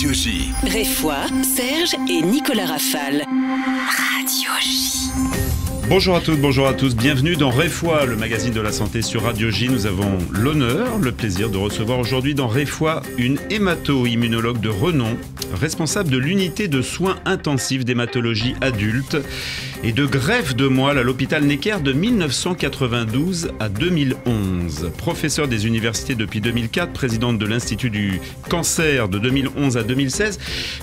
J. Réfois, Serge et Nicolas Rafal. Radio Bonjour à toutes, bonjour à tous, bienvenue dans REFOI, le magazine de la santé sur Radio J. Nous avons l'honneur, le plaisir de recevoir aujourd'hui dans Réfois une hémato-immunologue de renom, responsable de l'unité de soins intensifs d'hématologie adulte et de greffe de moelle à l'hôpital Necker de 1992 à 2011. Professeur des universités depuis 2004, présidente de l'Institut du cancer de 2011 à 2016,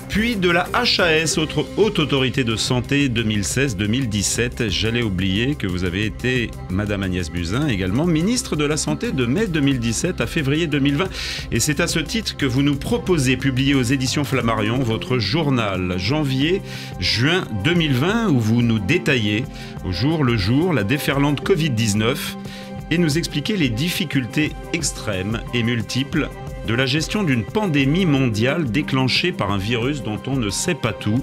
puis de la HAS, autre haute autorité de santé 2016-2017. Oublié oublier que vous avez été, Madame Agnès Buzyn, également ministre de la Santé de mai 2017 à février 2020. Et c'est à ce titre que vous nous proposez, publier aux éditions Flammarion, votre journal janvier-juin 2020, où vous nous détaillez au jour le jour la déferlante Covid-19 et nous expliquer les difficultés extrêmes et multiples de la gestion d'une pandémie mondiale déclenchée par un virus dont on ne sait pas tout,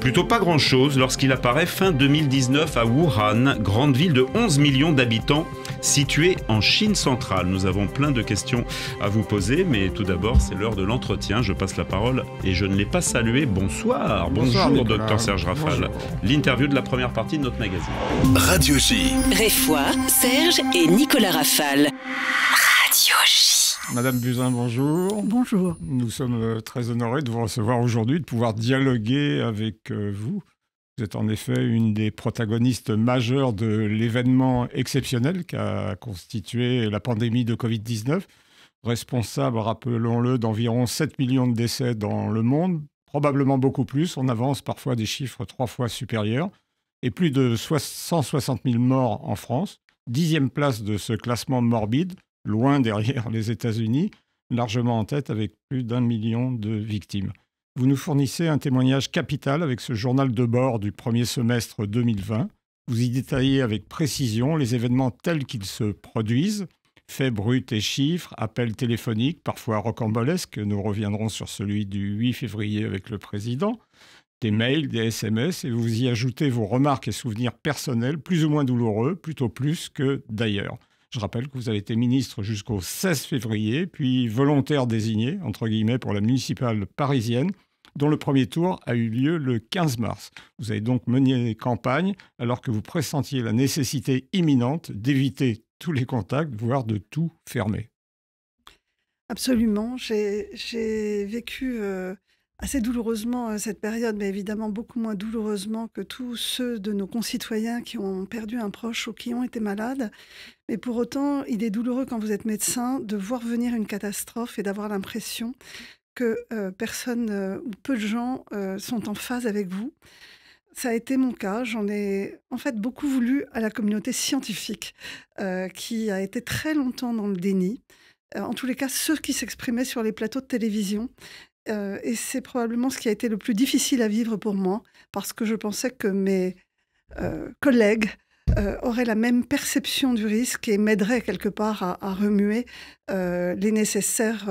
plutôt pas grand-chose lorsqu'il apparaît fin 2019 à Wuhan, grande ville de 11 millions d'habitants située en Chine centrale. Nous avons plein de questions à vous poser, mais tout d'abord c'est l'heure de l'entretien. Je passe la parole et je ne l'ai pas salué. Bonsoir, bonjour, docteur Serge Rafal. L'interview de la première partie de notre magazine. Radio J. Réfois, Serge et Nicolas Rafal. Radio Madame Buzyn, bonjour. Bonjour. Nous sommes euh, très honorés de vous recevoir aujourd'hui, de pouvoir dialoguer avec euh, vous. Vous êtes en effet une des protagonistes majeures de l'événement exceptionnel qu'a constitué la pandémie de Covid-19, responsable, rappelons-le, d'environ 7 millions de décès dans le monde, probablement beaucoup plus. On avance parfois des chiffres trois fois supérieurs et plus de 160 000 morts en France, dixième place de ce classement morbide, loin derrière les États-Unis, largement en tête avec plus d'un million de victimes. Vous nous fournissez un témoignage capital avec ce journal de bord du premier semestre 2020. Vous y détaillez avec précision les événements tels qu'ils se produisent, faits bruts et chiffres, appels téléphoniques, parfois rocambolesques, nous reviendrons sur celui du 8 février avec le président, des mails, des SMS, et vous y ajoutez vos remarques et souvenirs personnels, plus ou moins douloureux, plutôt plus que d'ailleurs. Je rappelle que vous avez été ministre jusqu'au 16 février, puis volontaire désigné, entre guillemets, pour la municipale parisienne, dont le premier tour a eu lieu le 15 mars. Vous avez donc mené campagnes alors que vous pressentiez la nécessité imminente d'éviter tous les contacts, voire de tout fermer. Absolument. J'ai vécu euh, assez douloureusement euh, cette période, mais évidemment beaucoup moins douloureusement que tous ceux de nos concitoyens qui ont perdu un proche ou qui ont été malades. Mais pour autant, il est douloureux quand vous êtes médecin de voir venir une catastrophe et d'avoir l'impression que euh, personne euh, ou peu de gens sont en phase avec vous. Ça a été mon cas. J'en ai en fait beaucoup voulu à la communauté scientifique qui a été très longtemps dans le déni en tous les cas, ceux qui s'exprimaient sur les plateaux de télévision euh, et c'est probablement ce qui a été le plus difficile à vivre pour moi, parce que je pensais que mes euh, collègues euh, auraient la même perception du risque et m'aideraient quelque part à remuer les nécessaires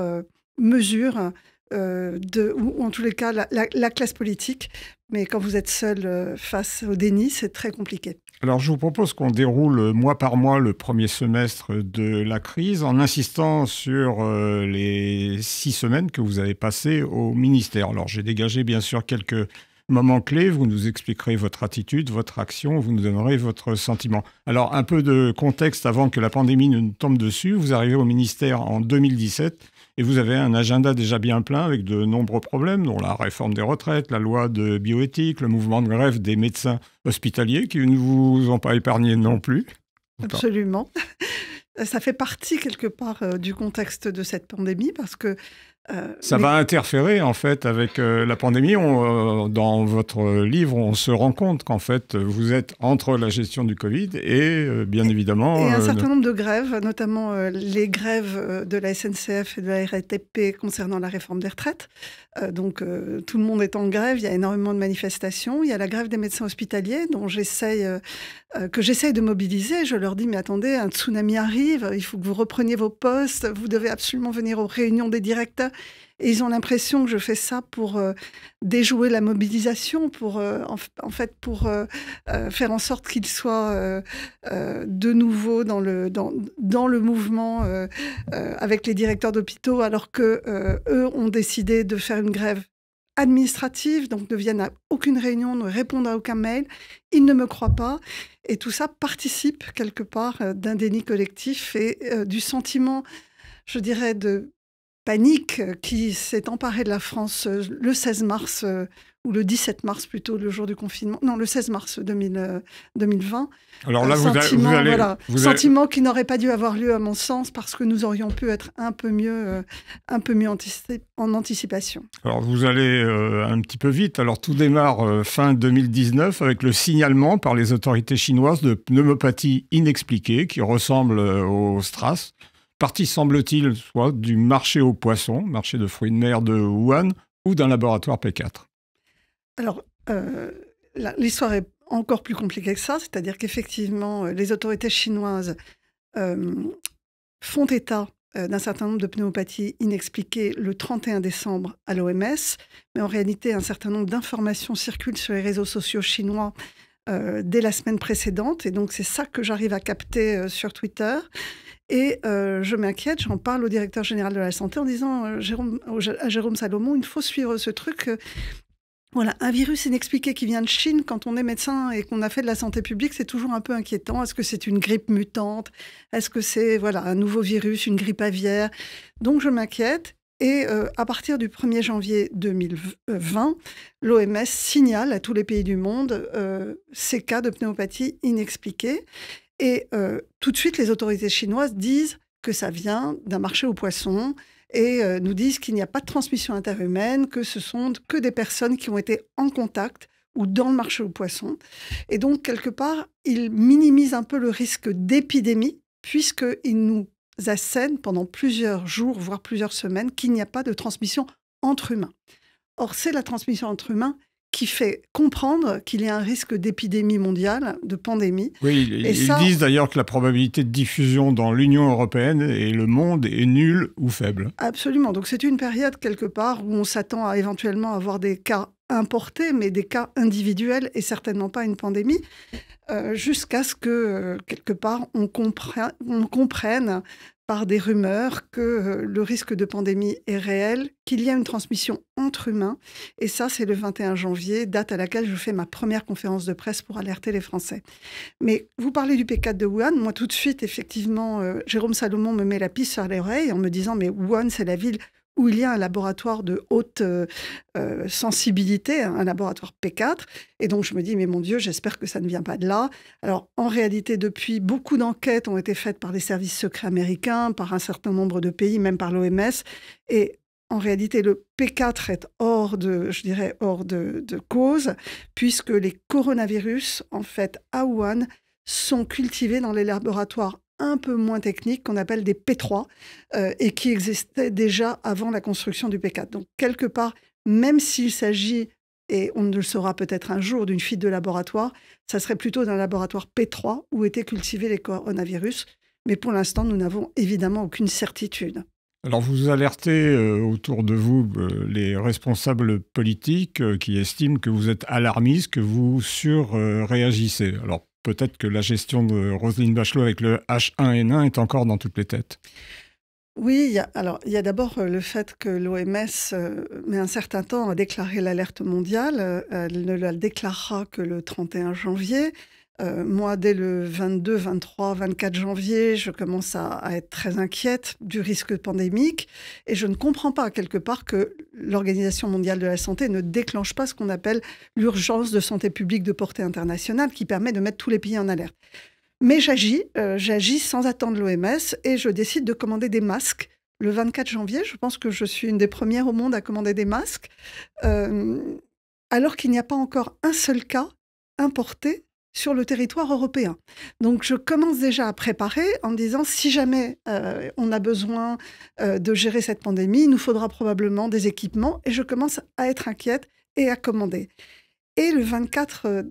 mesures euh, de, ou, en tous les cas la, classe politique. Mais quand vous êtes seul euh, face au déni, c'est très compliqué. Alors je vous propose qu'on déroule euh, mois par mois le premier semestre de la crise en insistant sur les six semaines que vous avez passées au ministère. Alors j'ai dégagé bien sûr quelques moments clés, vous nous expliquerez votre attitude, votre action, vous nous donnerez votre sentiment. Alors un peu de contexte avant que la pandémie ne tombe dessus, vous arrivez au ministère en 2017 et vous avez un agenda déjà bien plein avec de nombreux problèmes, dont la réforme des retraites, la loi de bioéthique, le mouvement de grève des médecins hospitaliers qui ne vous ont pas épargné non plus. Absolument. Ça fait partie quelque part euh, du contexte de cette pandémie parce que euh, ça va interférer en fait avec euh, la pandémie. Euh, dans votre livre, on se rend compte qu'en fait, vous êtes entre la gestion du Covid et bien évidemment... un certain nombre de grèves, notamment les grèves de la SNCF et de la RATP concernant la réforme des retraites. Euh, donc euh, tout le monde est en grève, il y a énormément de manifestations. Il y a la grève des médecins hospitaliers dont euh, que j'essaye de mobiliser. Je leur dis, mais attendez, un tsunami arrive, il faut que vous repreniez vos postes, vous devez absolument venir aux réunions des directeurs. Et ils ont l'impression que je fais ça pour euh, déjouer la mobilisation, pour euh, en, fait pour euh, faire en sorte qu'ils soient de nouveau dans le dans, dans le mouvement avec les directeurs d'hôpitaux, alors que eux ont décidé de faire une grève administrative, donc ne viennent à aucune réunion, ne répondent à aucun mail, ils ne me croient pas. Et tout ça participe quelque part d'un déni collectif et du sentiment, je dirais, de panique euh, qui s'est emparée de la France euh, le 16 mars, euh, ou le 17 mars plutôt, le jour du confinement, non, le 16 mars 2020. Alors là, vous, vous Sentiment qui n'aurait pas dû avoir lieu à mon sens, parce que nous aurions pu être un peu mieux, un peu mieux en anticipation. Alors vous allez un petit peu vite. Alors tout démarre fin 2019 avec le signalement par les autorités chinoises de pneumopathie inexpliquée qui ressemble au STRAS partie, semble-t-il, soit du marché aux poissons, marché de fruits de mer de Wuhan, ou d'un laboratoire P4 Alors, euh, l'histoire est encore plus compliquée que ça, c'est-à-dire qu'effectivement, euh, les autorités chinoises euh, font état d'un certain nombre de pneumopathies inexpliquées le 31 décembre à l'OMS, mais en réalité, un certain nombre d'informations circulent sur les réseaux sociaux chinois dès la semaine précédente, et donc c'est ça que j'arrive à capter sur Twitter. Et euh, je m'inquiète, j'en parle au directeur général de la santé en disant euh, Jérôme, à Jérôme Salomon, il faut suivre ce truc. Euh, voilà, un virus inexpliqué qui vient de Chine, quand on est médecin et qu'on a fait de la santé publique, c'est toujours un peu inquiétant. Est-ce que c'est une grippe mutante Est-ce que c'est voilà un nouveau virus, une grippe aviaire Donc je m'inquiète. Et à partir du 1er janvier 2020, l'OMS signale à tous les pays du monde ces cas de pneumopathie inexpliquée. Et euh, tout de suite, les autorités chinoises disent que ça vient d'un marché aux poissons et euh, nous disent qu'il n'y a pas de transmission interhumaine, que ce sont que des personnes qui ont été en contact ou dans le marché aux poissons. Et donc, quelque part, ils minimisent un peu le risque d'épidémie, puisqu'ils nous assènent pendant plusieurs jours, voire plusieurs semaines, qu'il n'y a pas de transmission entre humains. Or, c'est la transmission entre humains qui fait comprendre qu'il y a un risque d'épidémie mondiale, de pandémie. Oui, ils, disent d'ailleurs que la probabilité de diffusion dans l'Union européenne et le monde est nulle ou faible. Absolument. Donc c'est une période quelque part où on s'attend à éventuellement avoir des cas importés, mais des cas individuels et certainement pas une pandémie, euh, jusqu'à ce que quelque part on, on comprenne par des rumeurs que euh, le risque de pandémie est réel, qu'il y a une transmission entre humains. Et ça, c'est le 21 janvier, date à laquelle je fais ma première conférence de presse pour alerter les Français. Mais vous parlez du P4 de Wuhan. Moi, tout de suite, effectivement, euh, Jérôme Salomon me met la piste sur l'oreille en me disant, mais Wuhan, c'est la ville où il y a un laboratoire de haute euh, euh, sensibilité, hein, un laboratoire P4. Et donc je me dis, mais mon Dieu, j'espère que ça ne vient pas de là. Alors en réalité, depuis, beaucoup d'enquêtes ont été faites par les services secrets américains, par un certain nombre de pays, même par l'OMS. Et en réalité, le P4 est hors de, je dirais, hors de, cause, puisque les coronavirus, en fait, à Wuhan, sont cultivés dans les laboratoires un peu moins techniques qu'on appelle des P3 euh, et qui existaient déjà avant la construction du P4. Donc quelque part, même s'il s'agit, et on ne le saura peut-être un jour, d'une fuite de laboratoire, ça serait plutôt d'un laboratoire P3 où étaient cultivés les coronavirus. Mais pour l'instant, nous n'avons évidemment aucune certitude. Alors vous alertez euh, autour de vous euh, les responsables politiques qui estiment que vous êtes alarmiste, que vous surréagissez. Alors peut-être que la gestion de Roselyne Bachelot avec le H1N1 est encore dans toutes les têtes. Oui, alors il y a d'abord euh, le fait que l'OMS euh, met un certain temps à déclarer l'alerte mondiale. Euh, elle ne la déclarera que le 31 janvier. Euh, moi, dès le 22, 23, 24 janvier, je commence à, être très inquiète du risque pandémique et je ne comprends pas quelque part que l'Organisation mondiale de la santé ne déclenche pas ce qu'on appelle l'urgence de santé publique de portée internationale qui permet de mettre tous les pays en alerte. Mais j'agis, euh, j'agis sans attendre l'OMS et je décide de commander des masques le 24 janvier. Je pense que je suis une des premières au monde à commander des masques, euh, alors qu'il n'y a pas encore un seul cas importé sur le territoire européen. Donc je commence déjà à préparer en disant si jamais euh, on a besoin euh, de gérer cette pandémie, il nous faudra probablement des équipements et je commence à être inquiète et à commander. Et le 24 euh,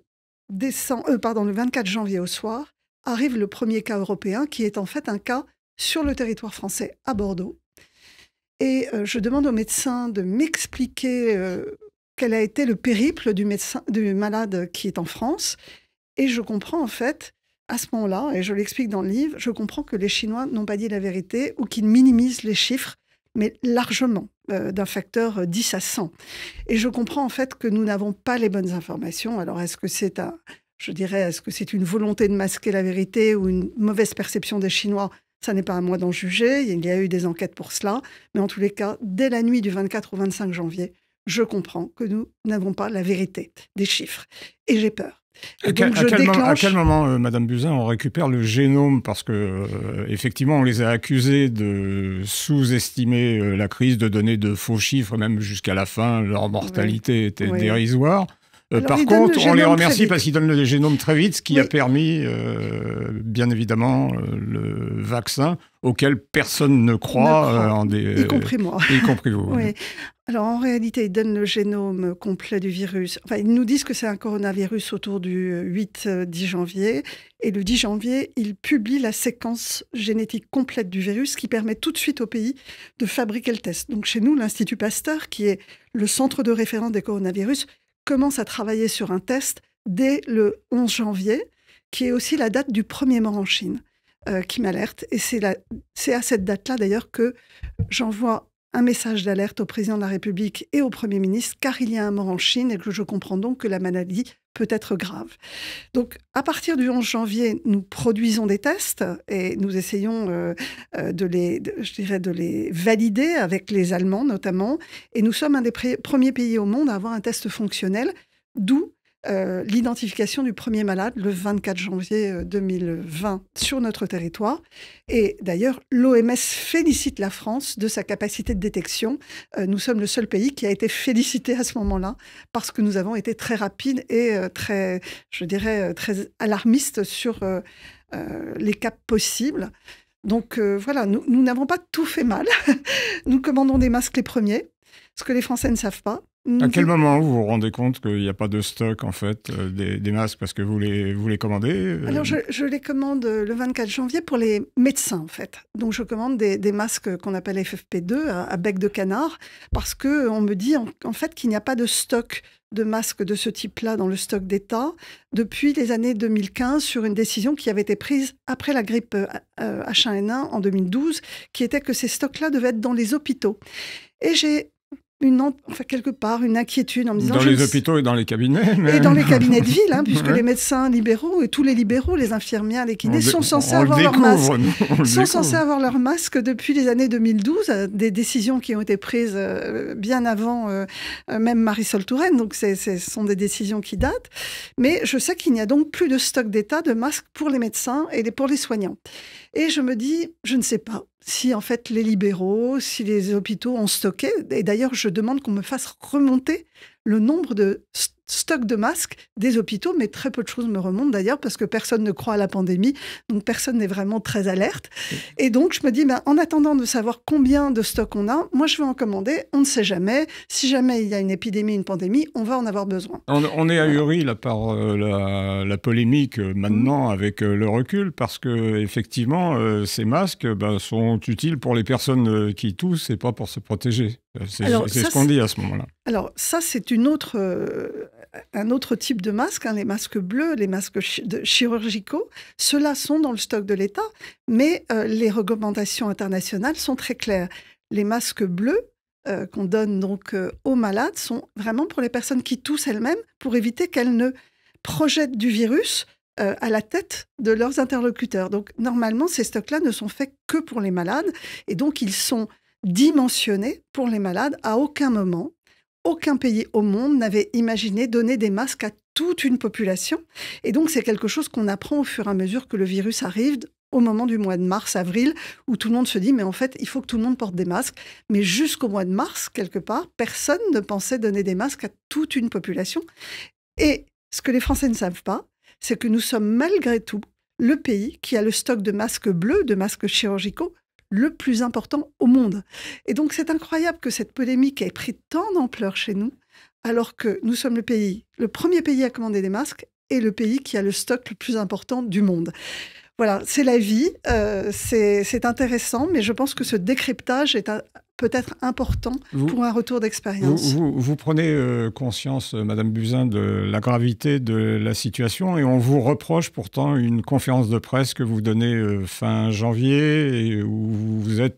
décembre, pardon, le 24 janvier au soir, arrive le premier cas européen qui est en fait un cas sur le territoire français à Bordeaux. Et je demande au médecin de m'expliquer quel a été le périple du, médecin, du malade qui est en France et je comprends en fait, à ce moment-là, et je l'explique dans le livre, je comprends que les Chinois n'ont pas dit la vérité ou qu'ils minimisent les chiffres, mais largement, euh, d'un facteur 10 euh, à 100. Et je comprends en fait que nous n'avons pas les bonnes informations. Alors est-ce que c'est un, je dirais, est-ce que c'est une volonté de masquer la vérité ou une mauvaise perception des Chinois ça n'est pas à moi d'en juger, il y a eu des enquêtes pour cela, mais en tous les cas, dès la nuit du 24 au 25 janvier, je comprends que nous n'avons pas la vérité des chiffres. Et j'ai peur à, quel, moment, euh, Madame Buzyn, on récupère le génome Parce que, euh, effectivement, on les a accusés de sous-estimer euh, la crise, de donner de faux chiffres, même jusqu'à la fin, leur mortalité était dérisoire. Euh, par contre, on les remercie parce qu'ils donnent le génome très vite, ce qui a permis, euh, bien évidemment, euh, le vaccin auquel personne ne croit. en y compris moi. Y compris vous. Alors en réalité, ils donnent le génome complet du virus. Enfin, ils nous disent que c'est un coronavirus autour du 8-10 janvier. Et le 10 janvier, ils publient la séquence génétique complète du virus qui permet tout de suite au pays de fabriquer le test. Donc chez nous, l'Institut Pasteur, qui est le centre de référence des coronavirus, commence à travailler sur un test dès le 11 janvier, qui est aussi la date du premier mort en Chine, euh, qui m'alerte. Et c'est à cette date-là, d'ailleurs, que j'envoie un message d'alerte au président de la République et au Premier ministre, car il y a un mort en Chine et que je comprends donc que la maladie peut être grave. Donc, à partir du 11 janvier, nous produisons des tests et nous essayons euh, euh, de les, je dirais, de les valider avec les Allemands notamment. Et nous sommes un des premiers pays au monde à avoir un test fonctionnel, d'où euh, l'identification du premier malade le 24 janvier 2020 euh, sur notre territoire. Et d'ailleurs, l'OMS félicite la France de sa capacité de détection. Euh, nous sommes le seul pays qui a été félicité à ce moment-là parce que nous avons été très rapides et très, je dirais, très alarmistes sur les cas possibles. Donc voilà, nous n'avons pas tout fait mal. nous commandons des masques les premiers, ce que les Français ne savent pas. À quel mhm. moment vous vous rendez compte qu'il n'y a pas de stock en fait euh, des, masques parce que vous les, vous les commandez euh? Alors je, les commande euh, le 24 janvier pour les médecins en fait. Donc je commande des, masques qu'on appelle FFP2 à, bec de canard parce qu'on me dit fait qu'il n'y a pas de stock de masques de ce type-là dans le stock d'État depuis les années 2015 sur une décision qui avait été prise après la grippe H1N1 en 2012 qui était que ces stocks-là devaient être dans les hôpitaux. Et j'ai une enfin, quelque part une inquiétude en me disant dans les hôpitaux et dans les cabinets et dans les cabinets de ville hein, puisque les médecins libéraux et tous les libéraux les infirmières les kinés sont censés avoir leurs masques leur sont censés avoir leur masques depuis les années 2012 euh, des décisions qui ont été prises euh, bien avant euh, même Marisol Touraine donc ce sont des décisions qui datent mais je sais qu'il n'y a donc plus de stock d'état de masques pour les médecins et pour les soignants et je me dis je ne sais pas si en fait les libéraux, si les hôpitaux ont stocké. Et d'ailleurs, je demande qu'on me fasse remonter le nombre de, stock de masques des hôpitaux, mais très peu de choses me remontent d'ailleurs parce que personne ne croit à la pandémie, donc personne n'est vraiment très alerte. Et donc je me dis, ben, en attendant de savoir combien de stock on a, moi je vais en commander, on ne sait jamais. Si jamais il y a une épidémie, une pandémie, on va en avoir besoin. On, est ahuri par euh, la, polémique euh, maintenant mm. avec euh, le recul parce que effectivement ces masques ben, sont utiles pour les personnes qui toussent et pas pour se protéger. C'est ce qu'on dit à ce moment-là. Alors ça, c'est une autre un autre type de masque, hein, les masques bleus, les masques chirurgicaux. Ceux-là sont dans le stock de l'État, mais euh, les recommandations internationales sont très claires. Les masques bleus euh, qu'on donne donc euh, aux malades sont vraiment pour les personnes qui toussent elles-mêmes pour éviter qu'elles ne projettent du virus à la tête de leurs interlocuteurs. Donc normalement, ces stocks-là ne sont faits que pour les malades et donc ils sont dimensionnés pour les malades. À aucun moment, aucun pays au monde n'avait imaginé donner des masques à toute une population. Et donc, c'est quelque chose qu'on apprend au fur et à mesure que le virus arrive au moment du mois de mars, avril, où tout le monde se dit, mais en fait, il faut que tout le monde porte des masques. Mais jusqu'au mois de mars, quelque part, personne ne pensait donner des masques à toute une population. Et ce que les Français ne savent pas, c'est que nous sommes malgré tout le pays qui a le stock de masques bleus, de masques chirurgicaux, le plus important au monde. Et donc c'est incroyable que cette polémique ait pris tant d'ampleur chez nous, alors que nous sommes le pays, le premier pays à commander des masques et le pays qui a le stock le plus important du monde. Voilà, c'est la vie, euh, c'est intéressant, mais je pense que ce décryptage est un peut-être important pour un retour d'expérience. Vous, prenez euh, conscience, euh, Madame Buzyn, de la gravité de la situation et on vous reproche pourtant une conférence de presse que vous donnez euh, fin janvier où vous êtes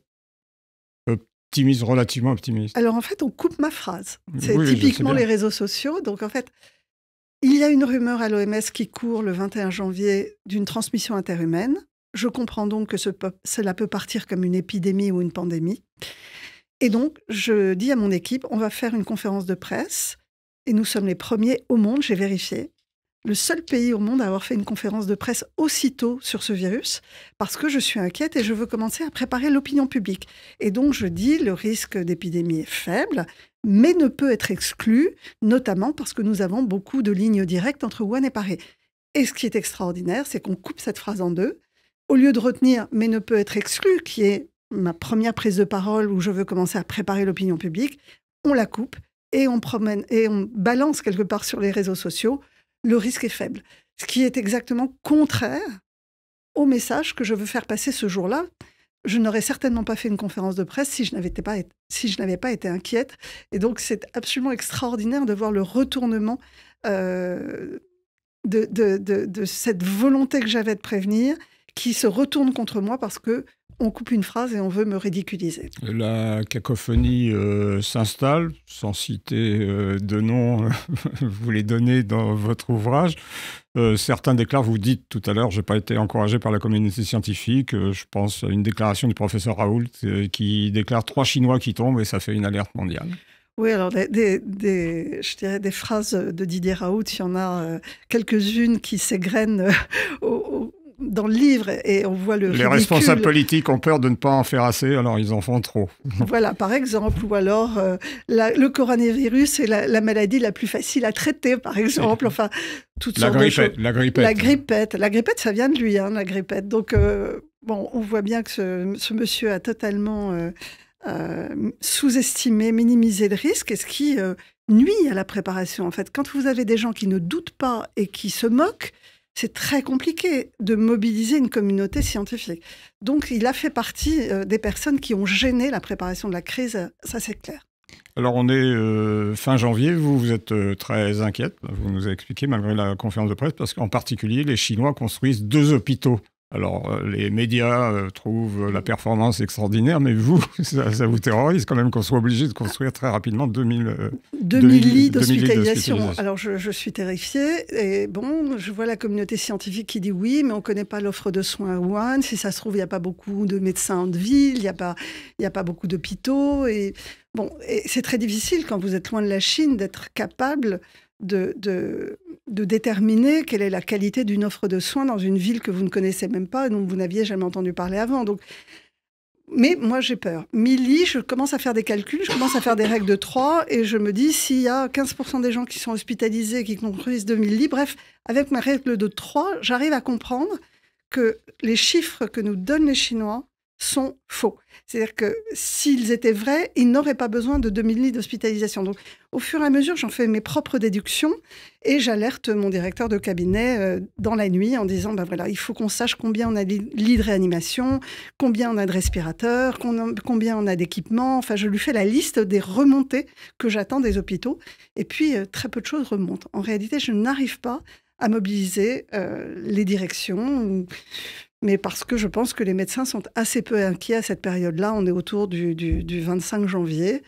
optimiste, relativement optimiste. Alors en fait, on coupe ma phrase. C'est typiquement les réseaux sociaux. Donc en fait, il y a une rumeur à l'OMS qui court le 21 janvier d'une transmission interhumaine. Je comprends donc que ce, cela peut partir comme une épidémie ou une pandémie. Et donc, je dis à mon équipe, on va faire une conférence de presse. Et nous sommes les premiers au monde, j'ai vérifié, le seul pays au monde à avoir fait une conférence de presse aussitôt sur ce virus, parce que je suis inquiète et je veux commencer à préparer l'opinion publique. Et donc je dis, le risque d'épidémie est faible, mais ne peut être exclu, notamment parce que nous avons beaucoup de lignes directes entre Wuhan et Paris. Et ce qui est extraordinaire, c'est qu'on coupe cette phrase en deux. Au lieu de retenir, mais ne peut être exclu, qui est ma première prise de parole où je veux commencer à préparer l'opinion publique, on la coupe et on promène et on balance quelque part sur les réseaux sociaux, le risque est faible. Ce qui est exactement contraire au message que je veux faire passer ce jour-là. Je n'aurais certainement pas fait une conférence de presse si je n'avais pas, si pas été inquiète. Et donc, c'est absolument extraordinaire de voir le retournement euh, de, cette volonté que j'avais de prévenir qui se retourne contre moi parce que on coupe une phrase et on veut me ridiculiser. La cacophonie euh, s'installe, sans citer euh, de nom, euh, vous les donnez dans votre ouvrage. certains déclarent, vous dites tout à l'heure, je n'ai pas été encouragé par la communauté scientifique, je pense à une déclaration du professeur Raoult qui déclare trois Chinois qui tombent et ça fait une alerte mondiale. Oui, alors des, je dirais des phrases de Didier Raoult, il y en a quelques-unes qui s'égrènent au dans le livre et on voit le. Les responsables politiques ont peur de ne pas en faire assez, alors ils en font trop. voilà, par exemple, ou alors euh, le coronavirus est la, maladie la plus facile à traiter, par exemple. Enfin, toute la La grippette. La grippette. La grippette, ça vient de lui, hein, la grippette. Donc, euh, bon, on voit bien que ce, monsieur a totalement euh, sous-estimé, minimisé le risque, et ce qui nuit à la préparation, en fait. Quand vous avez des gens qui ne doutent pas et qui se moquent, c'est très compliqué de mobiliser une communauté scientifique. Donc, il a fait partie euh, des personnes qui ont gêné la préparation de la crise, ça c'est clair. Alors on est euh, fin janvier, vous, vous êtes euh, très inquiète, vous nous avez expliqué malgré la conférence de presse, parce qu'en particulier les Chinois construisent deux hôpitaux alors, euh, les médias euh, trouvent la performance extraordinaire, mais vous, ça, vous terrorise quand même qu'on soit obligé de construire très rapidement 2000, 2000, euh, lits d'hospitalisation. Alors, je, suis terrifiée. Et bon, je vois la communauté scientifique qui dit oui, mais on ne connaît pas l'offre de soins à Wuhan. Si ça se trouve, il n'y a pas beaucoup de médecins de ville, il n'y a, pas, a pas beaucoup d'hôpitaux. Et bon, c'est très difficile quand vous êtes loin de la Chine d'être capable de, de, déterminer quelle est la qualité d'une offre de soins dans une ville que vous ne connaissez même pas et dont vous n'aviez jamais entendu parler avant. Donc, mais moi, j'ai peur. Mili, je commence à faire des calculs, je commence à faire des règles de 3 et je me dis s'il y a 15% des gens qui sont hospitalisés et qui construisent 2000 lits, bref, avec ma règle de 3, j'arrive à comprendre que les chiffres que nous donnent les Chinois sont faux. C'est-à-dire que s'ils étaient vrais, ils n'auraient pas besoin de 2000 lits d'hospitalisation. Donc, au fur et à mesure, j'en fais mes propres déductions et j'alerte mon directeur de cabinet euh, dans la nuit en disant, ben voilà, il faut qu'on sache combien on a de lits de réanimation, combien on a de respirateurs, combien on a d'équipements. Enfin, je lui fais la liste des remontées que j'attends des hôpitaux. Et puis, euh, très peu de choses remontent. En réalité, je n'arrive pas à mobiliser euh, les directions mais parce que je pense que les médecins sont assez peu inquiets à cette période-là. On est autour du, 25 janvier.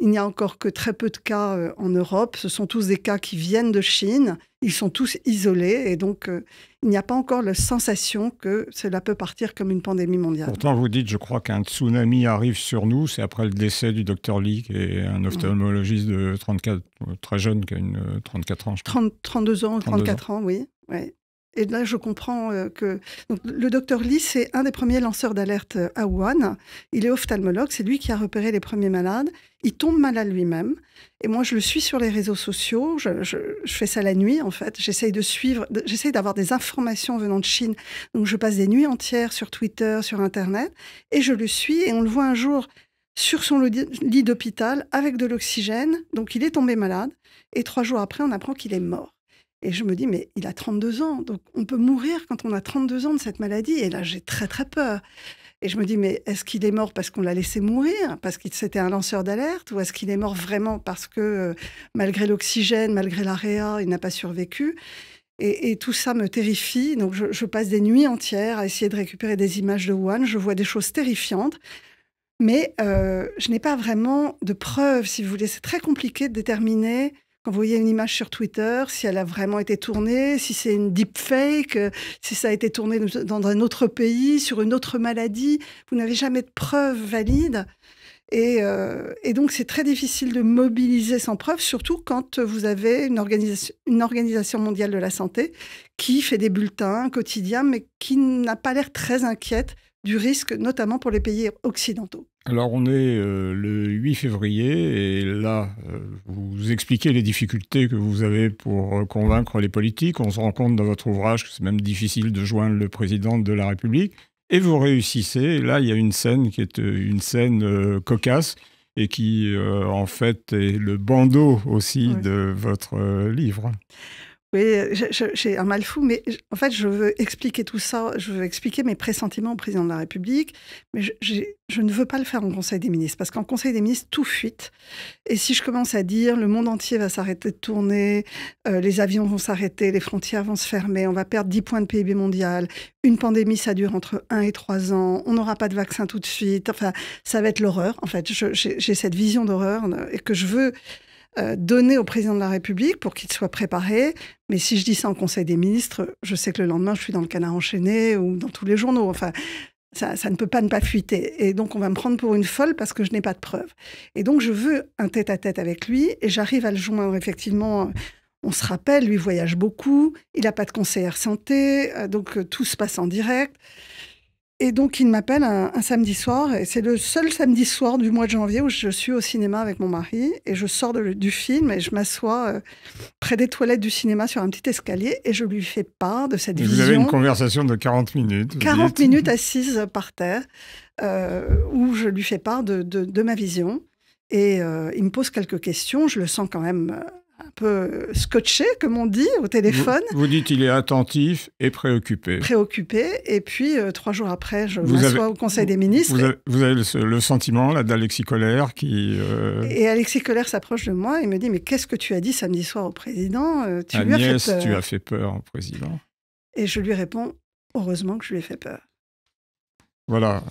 Il n'y a encore que très peu de cas euh, en Europe. Ce sont tous des cas qui viennent de Chine. Ils sont tous isolés et donc euh, il n'y a pas encore la sensation que cela peut partir comme une pandémie mondiale. Pourtant, vous dites, je crois qu'un tsunami arrive sur nous. C'est après le décès du docteur Lee, qui est un ophtalmologiste de 34, euh, très jeune, qui a une, 34 ans, 32 ans, 34 ans, ans oui. Ouais. Et là, je comprends euh, que le docteur Lee, c'est un des premiers lanceurs d'alerte euh, à Wuhan. Il est ophtalmologue, c'est lui qui a repéré les premiers malades. Il tombe malade lui-même. Et moi, je le suis sur les réseaux sociaux. Je, je fais ça la nuit, en fait. J'essaye de suivre, j'essaye d'avoir des informations venant de Chine. Donc, je passe des nuits entières sur Twitter, sur Internet, et je le suis. Et on le voit un jour sur son lit d'hôpital avec de l'oxygène. Donc, il est tombé malade. Et trois jours après, on apprend qu'il est mort. Et je me dis, mais il a 32 ans, donc on peut mourir quand on a 32 ans de cette maladie. Et là, j'ai très, très peur. Et je me dis, mais est-ce qu'il est mort parce qu'on l'a laissé mourir, parce qu'il c'était un lanceur d'alerte, ou est-ce qu'il est mort vraiment parce que, euh, malgré l'oxygène, malgré l'AREA, il n'a pas survécu et, tout ça me terrifie. Donc, je, passe des nuits entières à essayer de récupérer des images de One. Je vois des choses terrifiantes. Mais euh, je n'ai pas vraiment de preuves, si vous voulez. C'est très compliqué de déterminer quand vous voyez une image sur Twitter, si elle a vraiment été tournée, si c'est une deepfake, euh, si ça a été tourné dans un autre pays, sur une autre maladie, vous n'avez jamais de preuves valides. Et, euh, donc, c'est très difficile de mobiliser sans preuve, surtout quand vous avez une organisation, une organisation mondiale de la santé qui fait des bulletins quotidiens, mais qui n'a pas l'air très inquiète du risque, notamment pour les pays occidentaux. Alors on est euh, le 8 février et là, euh, vous expliquez les difficultés que vous avez pour euh, convaincre les politiques. On se rend compte dans votre ouvrage que c'est même difficile de joindre le président de la République. Et vous réussissez. Et là, il y a une scène qui est une scène cocasse et qui, en fait, est le bandeau aussi de votre livre. Oui, j'ai un mal fou, mais en fait, je veux expliquer tout ça. Je veux expliquer mes pressentiments au président de la République, mais je, ne veux pas le faire en Conseil des ministres, parce qu'en Conseil des ministres, tout fuite. Et si je commence à dire le monde entier va s'arrêter de tourner, euh, les avions vont s'arrêter, les frontières vont se fermer, on va perdre 10 points de PIB mondial, une pandémie, ça dure entre 1 et 3 ans, on n'aura pas de vaccin tout de suite, enfin, ça va être l'horreur. En fait, j'ai cette vision d'horreur euh, et que je veux euh, donné au président de la République pour qu'il soit préparé. Mais si je dis ça en Conseil des ministres, je sais que le lendemain, je suis dans le canard enchaîné ou dans tous les journaux. Enfin, ça, ne peut pas ne pas fuiter. Et donc, on va me prendre pour une folle parce que je n'ai pas de preuves. Et donc, je veux un tête-à-tête avec lui et j'arrive à le joindre. Effectivement, on se rappelle, lui voyage beaucoup, il n'a pas de conseillère santé, euh, donc euh, tout se passe en direct. Et donc, il m'appelle un, samedi soir, et c'est le seul samedi soir du mois de janvier où je suis au cinéma avec mon mari, et je sors du film, et je m'assois euh, près des toilettes du cinéma sur un petit escalier, et je lui fais part de cette vision. Vous avez une conversation de 40 minutes. 40 minutes assise par terre, euh, où je lui fais part de, ma vision. Et euh, il me pose quelques questions, je le sens quand même un peu scotché, comme on dit, au téléphone. Vous, dites il est attentif et préoccupé. Préoccupé. Et puis, euh, trois jours après, je m'assois au Conseil des ministres. Vous avez, le, sentiment, là, d'Alexis Colère qui... Euh, et Alexis Colère s'approche de moi et me dit, mais qu'est-ce que tu as dit samedi soir au président euh, tu lui as fait peur. tu as fait peur au président. Et je lui réponds, heureusement que je lui ai fait peur. Voilà,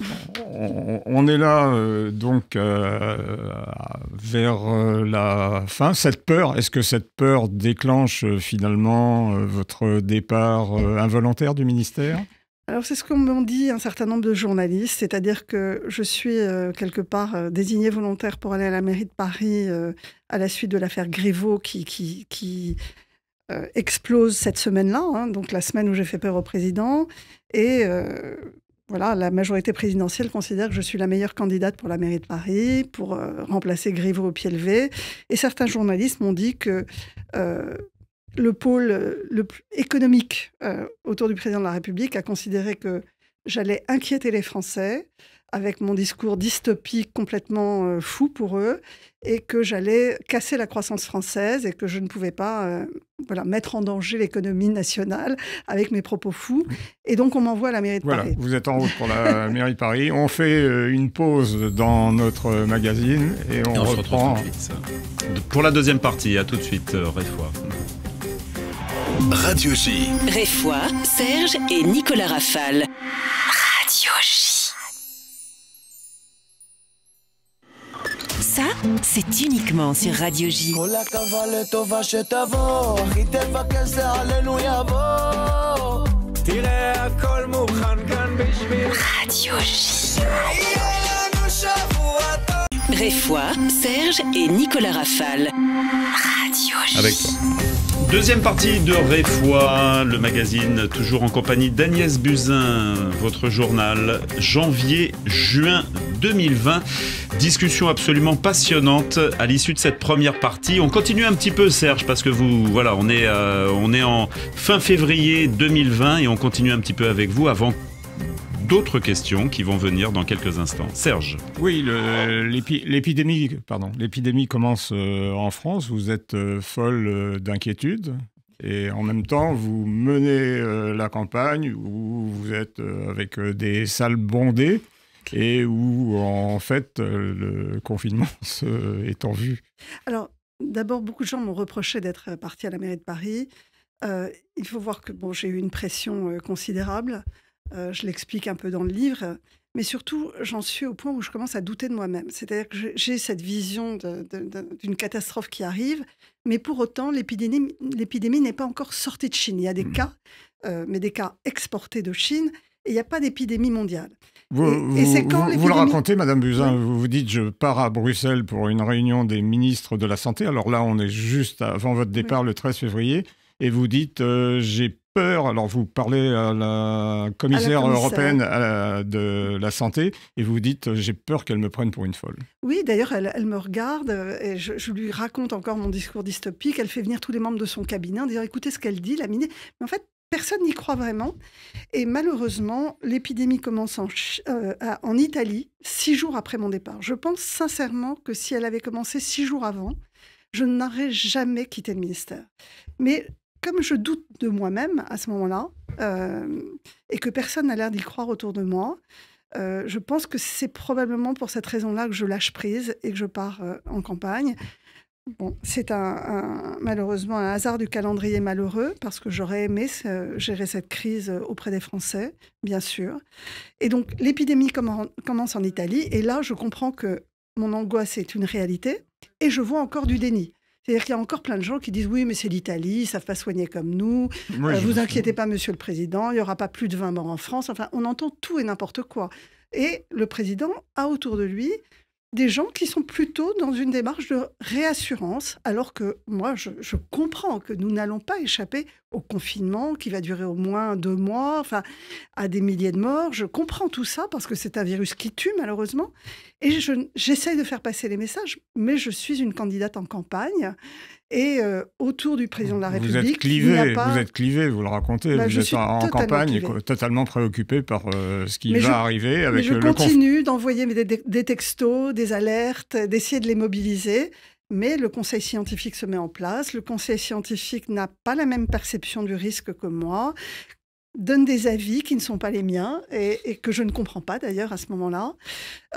on, est là euh, donc euh, vers euh, la fin. Cette peur, est-ce que cette peur déclenche finalement votre départ involontaire du ministère alors c'est ce qu'on dit un certain nombre de journalistes, c'est-à-dire que je suis quelque part désignée volontaire pour aller à la mairie de Paris à la suite de l'affaire Griveaux qui, explose cette semaine-là, hein, donc la semaine où j'ai fait peur au président. Et voilà, la majorité présidentielle considère que je suis la meilleure candidate pour la mairie de Paris, pour euh, remplacer Griveaux au pied levé. Et certains journalistes m'ont dit que euh, le pôle euh, le plus économique autour du président de la République a considéré que j'allais inquiéter les Français, avec mon discours dystopique complètement euh, fou pour eux, et que j'allais casser la croissance française et que je ne pouvais pas euh, voilà, mettre en danger l'économie nationale avec mes propos fous. Et donc on m'envoie à la mairie de Paris. voilà, Vous êtes en route pour la mairie de Paris. On fait euh, une pause dans notre magazine et on, reprend. Pour la deuxième partie, à tout de suite, Réfois. Radio J. Serge et Nicolas Rafal. Radio C'est uniquement sur Radio J. Radio J. Réfois, Serge et Nicolas Rafal. Radio J. Avec Deuxième partie de Réfois, le magazine, toujours en compagnie d'Agnès Buzyn, votre journal janvier-juin 2020. Discussion absolument passionnante à l'issue de cette première partie. On continue un petit peu, Serge, parce que vous, voilà, on est, euh, on est en fin février 2020 et on continue un petit peu avec vous avant d'autres questions qui vont venir dans quelques instants. Serge. Oui, l'épidémie, pardon, l'épidémie commence euh, en France. Vous êtes euh, folle euh, d'inquiétude. Et en même temps, vous menez la campagne où vous êtes avec des salles bondées et où, en fait, le confinement est en vue. Alors, d'abord, beaucoup de gens m'ont reproché d'être parti à la mairie de Paris. il faut voir que bon, j'ai eu une pression considérable. Euh, je l'explique un peu dans le livre. Mais surtout, j'en suis au point où je commence à douter de moi-même. C'est-à-dire que j'ai cette vision d'une catastrophe qui arrive, mais pour autant, l'épidémie n'est pas encore sortie de Chine. Il y a des mmh. cas, euh, mais des cas exportés de Chine, et il n'y a pas d'épidémie mondiale. Vous, le racontez, Madame Buzyn, vous vous dites je pars à Bruxelles pour une réunion des ministres de la Santé. Alors là, on est juste avant votre départ, le 13 février, et vous dites euh, j'ai peur. Alors, vous parlez à la commissaire, européenne euh, de la santé et vous dites euh, J'ai peur qu'elle me prenne pour une folle. Oui, d'ailleurs, elle, me regarde euh, et je, lui raconte encore mon discours dystopique. Elle fait venir tous les membres de son cabinet en disant Écoutez ce qu'elle dit, la minée. Mais en fait, personne n'y croit vraiment. Et malheureusement, l'épidémie commence en, en Italie, six jours après mon départ. Je pense sincèrement que si elle avait commencé six jours avant, je n'aurais jamais quitté le ministère. Mais comme je doute de moi-même à ce moment-là, euh, et que personne n'a l'air d'y croire autour de moi, euh, je pense que c'est probablement pour cette raison-là que je lâche prise et que je pars euh, en campagne. Bon, c'est malheureusement un hasard du calendrier malheureux parce que j'aurais aimé gérer cette crise auprès des Français, bien sûr. Et donc l'épidémie commence en Italie et là je comprends que mon angoisse est une réalité et je vois encore du déni. C'est-à-dire qu'il y a encore plein de gens qui disent oui, mais c'est l'Italie, ils ne savent pas soigner comme nous. Ne euh, vous inquiétez pas, monsieur le président, il n'y aura pas plus de 20 morts en France. Enfin, on entend tout et n'importe quoi. Et le président a autour de lui des gens qui sont plutôt dans une démarche de réassurance, alors que moi, je, comprends que nous n'allons pas échapper au confinement qui va durer au moins deux mois, enfin, à des milliers de morts. Je comprends tout ça parce que c'est un virus qui tue, malheureusement. Et j'essaye de faire passer les messages, mais je suis une candidate en campagne. Et euh, autour du président de la République. Vous êtes clivé, vous êtes clivé, vous le racontez. Bah, vous je êtes en campagne, et totalement préoccupé par euh, ce qui va arriver avec mais je continue d'envoyer des, textos, des alertes, d'essayer de les mobiliser. Mais le conseil scientifique se met en place. Le conseil scientifique n'a pas la même perception du risque que moi, donne des avis qui ne sont pas les miens et, que je ne comprends pas d'ailleurs à ce moment-là.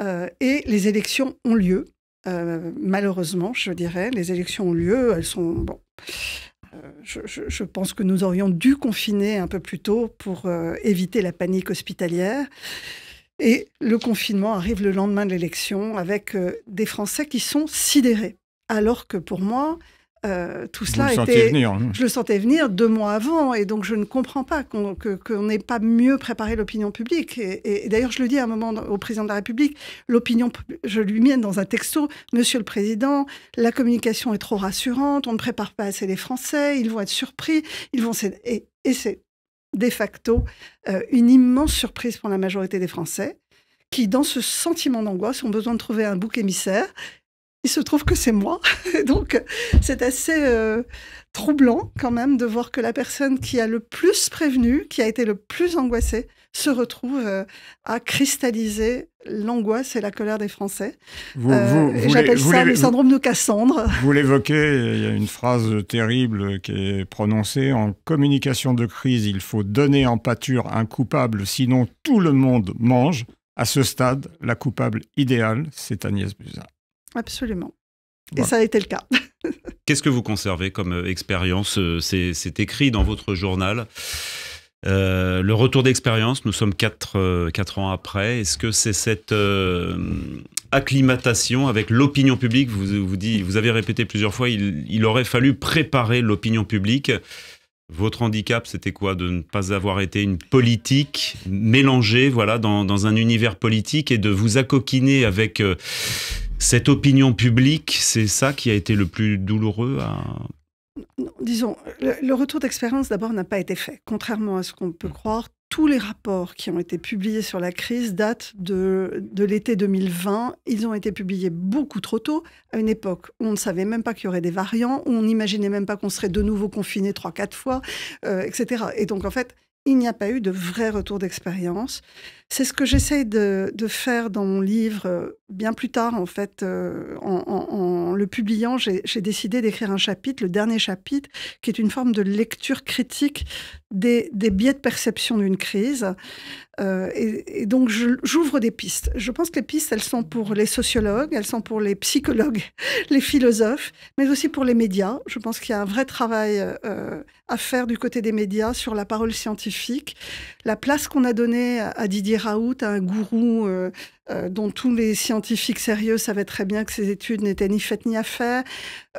Euh, et les élections ont lieu. Euh, malheureusement, je dirais, les élections ont lieu, elles sont... Bon, euh, je, pense que nous aurions dû confiner un peu plus tôt pour euh, éviter la panique hospitalière. Et le confinement arrive le lendemain de l'élection avec des Français qui sont sidérés. Alors que pour moi, euh, tout cela était, venir, hein. je le sentais venir deux mois avant, et donc je ne comprends pas qu'on n'ait pas mieux préparé l'opinion publique. Et, d'ailleurs, je le dis à un moment au président de la République, l'opinion, je lui mène dans un texto, Monsieur le Président, la communication est trop rassurante, on ne prépare pas assez les Français, ils vont être surpris, ils vont et, et c'est de facto euh, une immense surprise pour la majorité des Français qui, dans ce sentiment d'angoisse, ont besoin de trouver un bouc émissaire il se trouve que c'est moi. Donc, c'est assez euh, troublant quand même de voir que la personne qui a le plus prévenu, qui a été le plus angoissée, se retrouve euh, à cristalliser l'angoisse et la colère des Français. Euh, j'appelle ça le syndrome de Cassandre. Vous l'évoquez, il y a une phrase terrible qui est prononcée. En communication de crise, il faut donner en pâture un coupable, sinon tout le monde mange. À ce stade, la coupable idéale, c'est Agnès Buzyn. Absolument. Et ça a été le cas. Qu'est-ce que vous conservez comme euh, expérience euh, C'est écrit dans votre journal. Euh, le retour d'expérience, nous sommes 4 quatre, ans après. Est-ce que c'est cette acclimatation avec l'opinion publique vous, vous, vous avez répété plusieurs fois, il, aurait fallu préparer l'opinion publique. Votre handicap, c'était quoi De ne pas avoir été une politique mélangée voilà, dans, dans, un univers politique et de vous accoquiner avec cette opinion publique, c'est ça qui a été le plus douloureux à... Disons, le, retour d'expérience d'abord n'a pas été fait. Contrairement à ce qu'on peut croire, tous les rapports qui ont été publiés sur la crise datent de, l'été 2020. Ils ont été publiés beaucoup trop tôt, à une époque où on ne savait même pas qu'il y aurait des variants, où on n'imaginait même pas qu'on serait de nouveau confiné trois, quatre fois, euh, etc. Et donc, en fait, il n'y a pas eu de vrai retour d'expérience. C'est ce que j'essaie de, faire dans mon livre. Euh, bien plus tard, en fait, euh, en, le publiant, j'ai décidé d'écrire un chapitre, le dernier chapitre, qui est une forme de lecture critique des, biais de perception d'une crise. Euh, et, donc, j'ouvre des pistes. Je pense que les pistes, elles sont pour les sociologues, elles sont pour les psychologues, les philosophes, mais aussi pour les médias. Je pense qu'il y a un vrai travail à faire du côté des médias sur la parole scientifique, la place qu'on a donnée à Didier Raoult, ah, un gourou euh, euh, dont tous les scientifiques sérieux savaient très bien que ses études n'étaient ni faites ni à faire.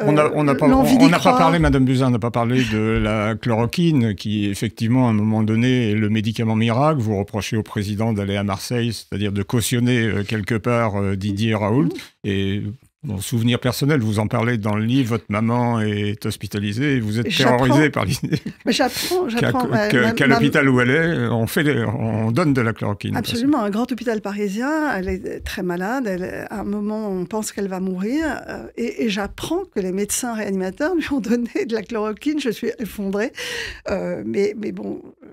Euh, on n'a pas, pas parlé, Madame Buzyn n'a pas parlé de la chloroquine, qui effectivement, à un moment donné, est le médicament miracle. Vous reprochez au président d'aller à Marseille, c'est-à-dire de cautionner quelque part Didier Raoult. Mm-hmm. Et mon souvenir personnel, vous en parlez dans le livre, votre maman est hospitalisée, vous êtes terrorisé par l'idée. J'apprends, j'apprends. Qu'à l'hôpital où elle est, on, fait on donne de la chloroquine. Absolument, un grand hôpital parisien, elle est très malade, à un moment on pense qu'elle va mourir, euh, et, j'apprends que les médecins réanimateurs lui ont donné de la chloroquine, je suis effondrée. Euh, mais, mais bon, euh,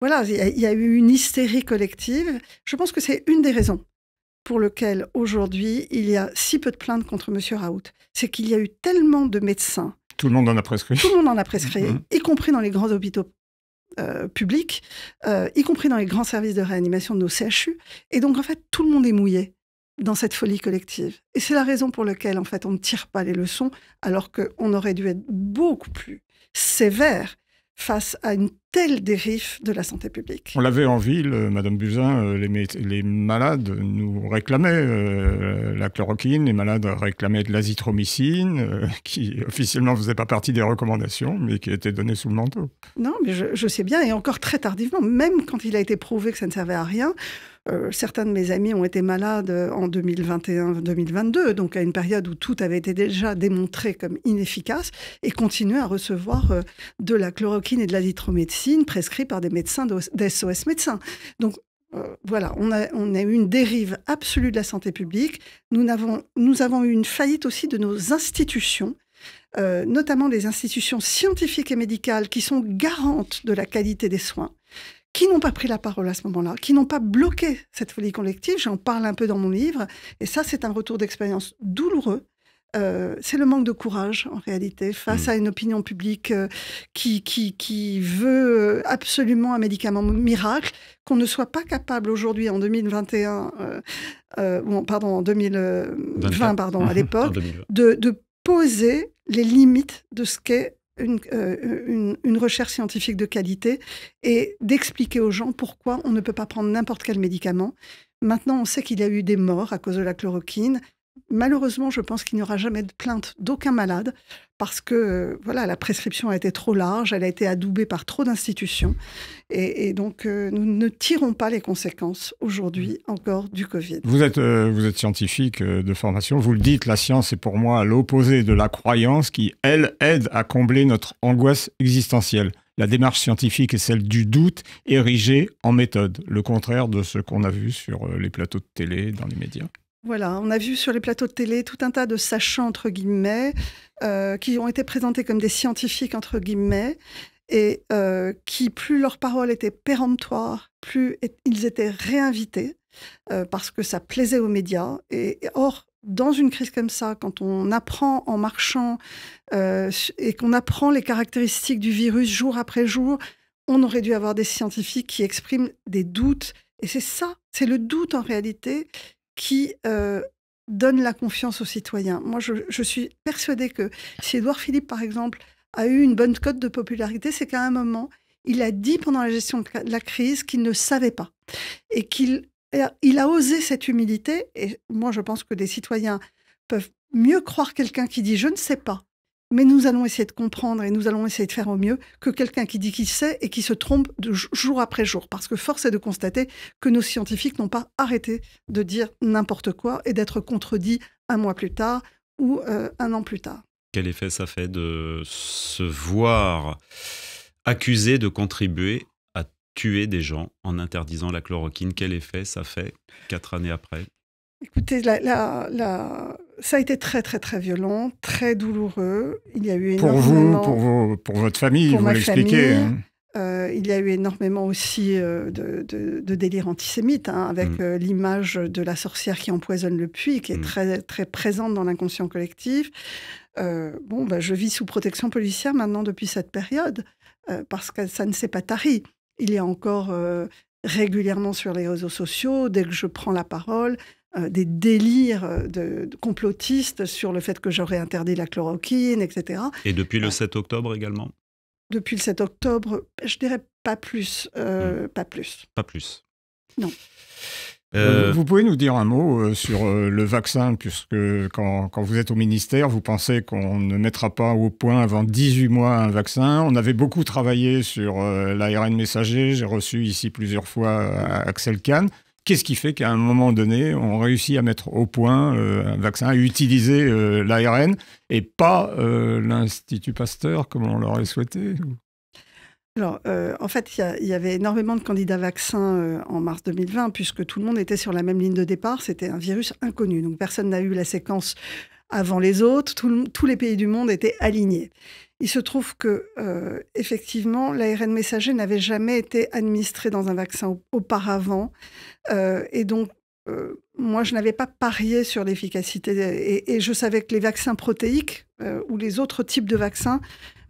voilà, il y, a eu une hystérie collective. Je pense que c'est une des raisons pour lequel aujourd'hui il y a si peu de plaintes contre monsieur Raoult. C'est qu'il y a eu tellement de médecins. Tout le monde en a prescrit. Tout le monde en a prescrit, mm-hmm. y compris dans les grands hôpitaux euh, publics, euh, y compris dans les grands services de réanimation de nos CHU. Et donc en fait, tout le monde est mouillé dans cette folie collective. Et c'est la raison pour laquelle en fait on ne tire pas les leçons, alors qu'on aurait dû être beaucoup plus sévère face à une tel dérive de la santé publique. On l'avait en ville, euh, Madame Buzyn, euh, les, les, malades nous réclamaient euh, la chloroquine, les malades réclamaient de l'azithromycine, qui officiellement ne faisait pas partie des recommandations, mais qui était donnée sous le manteau. Non, mais je, je, sais bien, et encore très tardivement, même quand il a été prouvé que ça ne servait à rien, certains de mes amis ont été malades en 2021-2022, donc à une période où tout avait été déjà démontré comme inefficace, et continuaient à recevoir de la chloroquine et de l'azithromycine prescrit prescrits par des médecins SOS médecins. Donc euh, voilà, on a, on eu une dérive absolue de la santé publique. Nous avons, eu une faillite aussi de nos institutions. Euh, notamment des institutions scientifiques et médicales qui sont garantes de la qualité des soins, qui n'ont pas pris la parole à ce moment-là, qui n'ont pas bloqué cette folie collective. J'en parle un peu dans mon livre, et ça, c'est un retour d'expérience douloureux euh, c'est le manque de courage en réalité face mm. à une opinion publique euh, qui, veut euh, absolument un médicament miracle qu'on ne soit pas capable aujourd'hui en 2021 pardon en 2020 pardon à l'époque de, poser les limites de ce qu'est une recherche scientifique de qualité et d'expliquer aux gens pourquoi on ne peut pas prendre n'importe quel médicament. Maintenant, on sait qu'il y a eu des morts à cause de la chloroquine malheureusement, je pense qu'il n'y aura jamais de plainte d'aucun malade parce que euh, voilà, la prescription a été trop large, elle a été adoubée par trop d'institutions. Et, donc, euh, nous ne tirons pas les conséquences aujourd'hui mmh. encore du Covid. Vous êtes, euh, vous êtes scientifique de formation, vous le dites, la science est pour moi l'opposé de la croyance qui, elle, aide à combler notre angoisse existentielle. La démarche scientifique est celle du doute érigé en méthode, le contraire de ce qu'on a vu sur les plateaux de télé, dans les médias. Voilà, on a vu sur les plateaux de télé tout un tas de sachants, entre guillemets, euh, qui ont été présentés comme des scientifiques, entre guillemets, et euh, qui, plus leurs paroles étaient péremptoires, plus ils étaient réinvités, euh, parce que ça plaisait aux médias. or, dans une crise comme ça, quand on apprend en marchant et qu'on apprend les caractéristiques du virus jour après jour, on aurait dû avoir des scientifiques qui expriment des doutes. Et c'est ça, c'est le doute en réalité qui euh, donne la confiance aux citoyens. Moi, je, suis persuadée que si Édouard Philippe, par exemple, a eu une bonne cote de popularité, c'est qu'à un moment, il a dit pendant la gestion de la crise qu'il ne savait pas et qu'il a osé cette humilité. Et moi, je pense que des citoyens peuvent mieux croire quelqu'un qui dit je ne sais pas mais nous allons essayer de comprendre et nous allons essayer de faire au mieux que quelqu'un qui dit qu'il sait et qui se trompe de jour après jour. Parce que force est de constater que nos scientifiques n'ont pas arrêté de dire n'importe quoi et d'être contredits un mois plus tard ou euh, un an plus tard. Quel effet ça fait de se voir accusé de contribuer à tuer des gens en interdisant la chloroquine Quel effet ça fait quatre années après Écoutez, ça a été très, très, très violent, très douloureux. Il y a eu énormément... Pour vous, pour, votre famille, vous l'expliquez. Hein. Euh, il y a eu énormément aussi euh, de, de, de, délire antisémite, hein, avec mm. euh, l'image de la sorcière qui empoisonne le puits, qui est mm. très, très présente dans l'inconscient collectif. bon, bah, je vis sous protection policière maintenant depuis cette période, parce que ça ne s'est pas tari. Il y a encore régulièrement sur les réseaux sociaux, dès que je prends la parole, euh, des délires euh, de, complotistes sur le fait que j'aurais interdit la chloroquine, etc. Et depuis le 7 euh, octobre également Depuis le 7 octobre, je dirais pas plus. Hmm. Pas plus. Pas plus. Non. Vous pouvez nous dire un mot sur le vaccin, puisque quand, quand vous êtes au ministère, vous pensez qu'on ne mettra pas au point avant 18 mois un vaccin. On avait beaucoup travaillé sur l'ARN messager. J'ai reçu ici plusieurs fois Axel Kahn. Qu'est-ce qui fait qu'à un moment donné, on réussit à mettre au point euh, un vaccin, à utiliser euh, l'ARN et pas euh, l'Institut Pasteur comme on l'aurait souhaité alors, en fait, il y, avait énormément de candidats vaccins en mars 2020, puisque tout le monde était sur la même ligne de départ. C'était un virus inconnu, donc personne n'a eu la séquence avant les autres. tous les pays du monde étaient alignés. Il se trouve que, euh, effectivement, l'ARN messager n'avait jamais été administré dans un vaccin auparavant. Euh, et donc, euh, moi, je n'avais pas parié sur l'efficacité. Et, je savais que les vaccins protéiques ou les autres types de vaccins